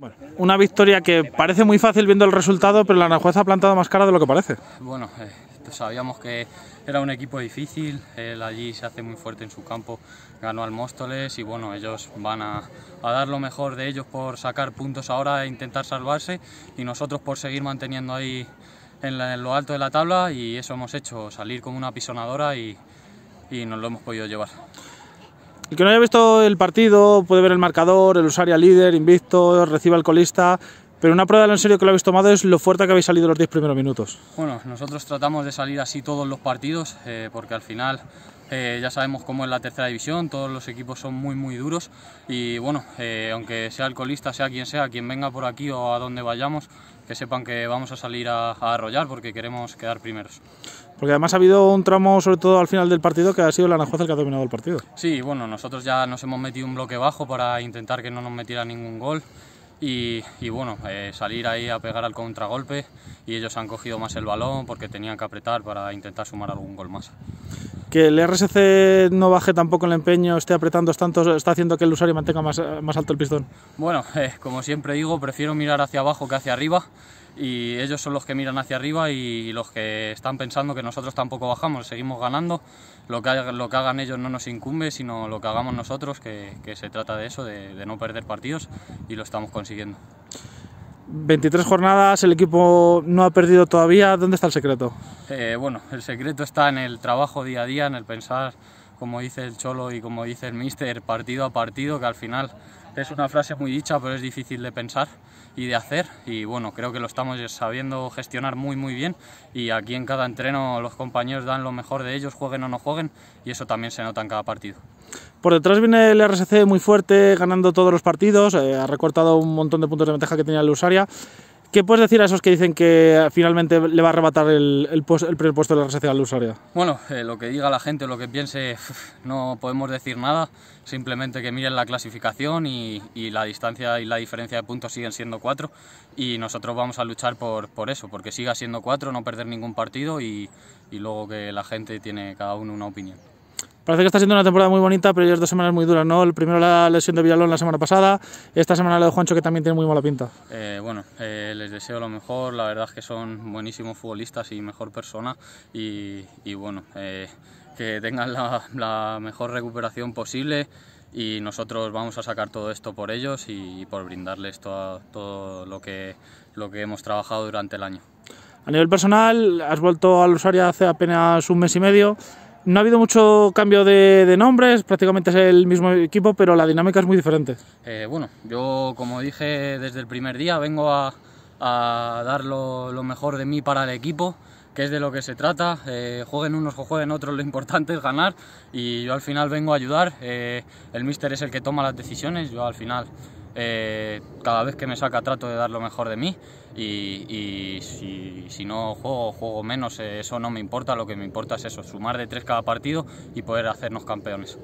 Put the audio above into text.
Bueno, una victoria que parece muy fácil viendo el resultado, pero la Aranjuez ha plantado más cara de lo que parece. Bueno, eh, pues sabíamos que era un equipo difícil, él allí se hace muy fuerte en su campo, ganó al Móstoles y bueno, ellos van a, dar lo mejor de ellos por sacar puntos ahora e intentar salvarse y nosotros por seguir manteniendo ahí en, lo alto de la tabla y eso hemos hecho, salir como una pisonadora y nos lo hemos podido llevar. El que no haya visto el partido puede ver el marcador, el usuario líder, invicto, recibe al colista, pero una prueba de lo en serio que lo habéis tomado es lo fuerte que habéis salido los 10 primeros minutos. Bueno, nosotros tratamos de salir así todos los partidos, eh, porque al final eh, ya sabemos cómo es la tercera división, todos los equipos son muy muy duros y bueno, eh, aunque sea el colista, sea quien sea, quien venga por aquí o a donde vayamos, que sepan que vamos a salir a, arrollar porque queremos quedar primeros. Porque además ha habido un tramo, sobre todo al final del partido, que ha sido la Aranjuez el que ha dominado el partido. Sí, bueno, nosotros ya nos hemos metido un bloque bajo para intentar que no nos metiera ningún gol. Y, bueno, eh, salir ahí a pegar al contragolpe y ellos han cogido más el balón porque tenían que apretar para intentar sumar algún gol más que el RSC no baje tampoco el empeño, esté apretando tanto, está haciendo que el usuario mantenga más, eh, alto el pistón? Bueno, eh, como siempre digo, prefiero mirar hacia abajo que hacia arriba y ellos son los que miran hacia arriba y los que están pensando que nosotros tampoco bajamos, seguimos ganando. Lo que, lo que hagan ellos no nos incumbe, sino lo que hagamos nosotros, que, se trata de eso, de no perder partidos y lo estamos consiguiendo. 23 jornadas, el equipo no ha perdido todavía. ¿Dónde está el secreto? Eh, bueno, el secreto está en el trabajo día a día, en el pensar, como dice el Cholo y como dice el míster, partido a partido, que al final es una frase muy dicha, pero es difícil de pensar y de hacer. Y bueno, creo que lo estamos sabiendo gestionar muy, muy bien. Y aquí en cada entreno los compañeros dan lo mejor de ellos, jueguen o no jueguen, y eso también se nota en cada partido. Por detrás viene el RSC muy fuerte, ganando todos los partidos. Eh, ha recortado un montón de puntos de ventaja que tenía el Usaria. ¿Qué puedes decir a esos que dicen que finalmente le va a arrebatar el, el, primer puesto de la clasificación social Bueno, eh, lo que diga la gente, lo que piense, no podemos decir nada. Simplemente que miren la clasificación y, la distancia y la diferencia de puntos siguen siendo cuatro. Y nosotros vamos a luchar por, eso, porque siga siendo cuatro, no perder ningún partido y luego que la gente tiene cada uno una opinión. Parece que está siendo una temporada muy bonita, pero ya dos semanas muy duras, ¿no? El primero la lesión de Villalón la semana pasada, esta semana la de Juancho que también tiene muy mala pinta. Eh, bueno, eh, les deseo lo mejor, la verdad es que son buenísimos futbolistas y mejor persona y, bueno, eh, que tengan la, mejor recuperación posible y nosotros vamos a sacar todo esto por ellos y, por brindarles todo, todo lo, que, lo que hemos trabajado durante el año. A nivel personal, has vuelto al usuario hace apenas un mes y medio. No ha habido mucho cambio de, nombres, prácticamente es el mismo equipo, pero la dinámica es muy diferente. Eh, bueno, yo como dije desde el primer día vengo a, dar lo, mejor de mí para el equipo, que es de lo que se trata. Eh, jueguen unos o jueguen otros, lo importante es ganar y yo al final vengo a ayudar. Eh, el míster es el que toma las decisiones, yo al final eh, cada vez que me saca trato de dar lo mejor de mí y, si, no juego, juego menos, eh, eso no me importa, lo que me importa es eso, sumar de tres cada partido y poder hacernos campeones.